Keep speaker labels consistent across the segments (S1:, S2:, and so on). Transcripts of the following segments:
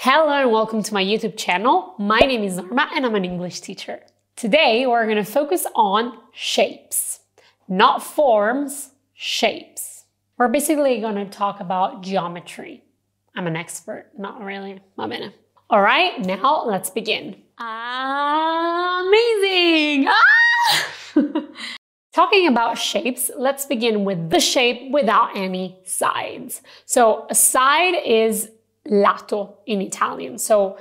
S1: Hello and welcome to my YouTube channel. My name is Norma and I'm an English teacher. Today we're going to focus on shapes, not forms, shapes. We're basically going to talk about geometry. I'm an expert, not really, I'm in All right, now let's begin. Amazing! Ah! Talking about shapes, let's begin with the shape without any sides. So a side is lato in Italian. So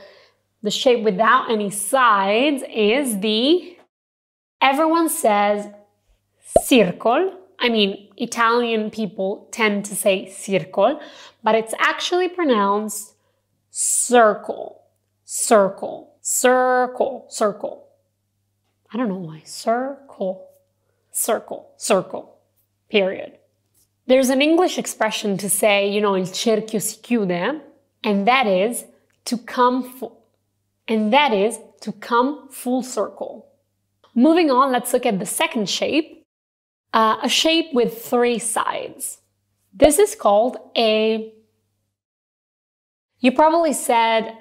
S1: the shape without any sides is the, everyone says circle. I mean, Italian people tend to say circle, but it's actually pronounced circle, circle, circle, circle. I don't know why. Circle, circle, circle, period. There's an English expression to say, you know, il cerchio si chiude, and that is to come full, and that is to come full circle. Moving on, let's look at the second shape, uh, a shape with three sides. This is called a, you probably said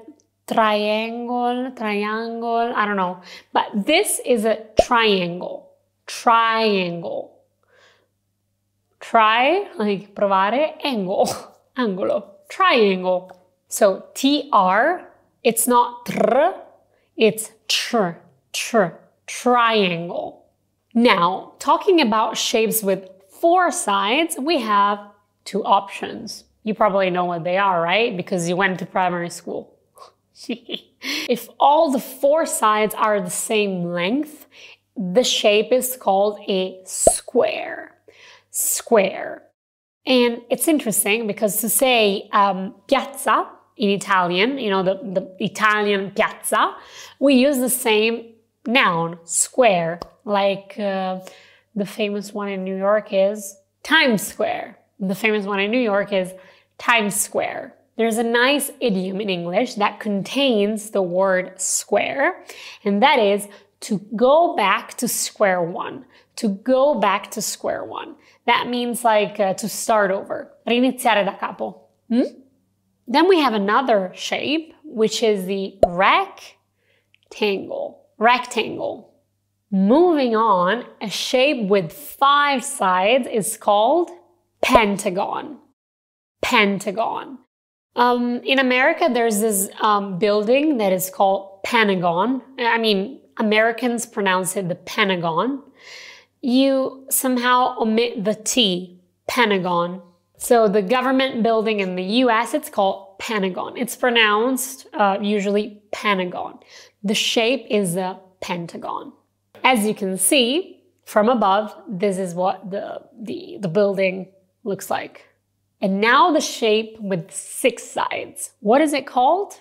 S1: triangle, triangle, I don't know, but this is a triangle, triangle. Try, like provare, angle, angolo, triangle. So tr, it's not tr, it's tr, tr, triangle. Now, talking about shapes with four sides, we have two options. You probably know what they are, right? Because you went to primary school. if all the four sides are the same length, the shape is called a square. Square. And it's interesting because to say um, piazza in Italian, you know, the, the Italian piazza, we use the same noun, square, like uh, the famous one in New York is Times Square. The famous one in New York is Times Square. There's a nice idiom in English that contains the word square, and that is to go back to square one. To go back to square one. That means like uh, to start over. Riniziare da capo. Hmm? Then we have another shape, which is the rectangle. Rectangle. Moving on, a shape with five sides is called pentagon. Pentagon. Um, in America, there's this um, building that is called Pentagon. I mean, Americans pronounce it the Pentagon. You somehow omit the T, Pentagon. So the government building in the US, it's called Pentagon. It's pronounced uh, usually Pentagon. The shape is a pentagon. As you can see from above, this is what the, the, the building looks like. And now the shape with six sides. What is it called?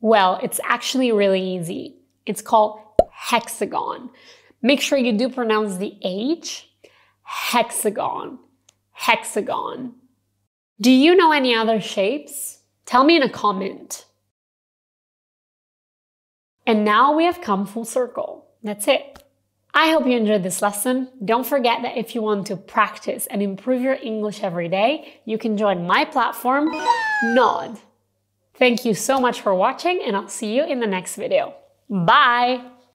S1: Well, it's actually really easy. It's called hexagon. Make sure you do pronounce the H. Hexagon. Hexagon. Do you know any other shapes? Tell me in a comment. And now we have come full circle. That's it. I hope you enjoyed this lesson. Don't forget that if you want to practice and improve your English every day, you can join my platform, Nod. Thank you so much for watching and I'll see you in the next video. Bye!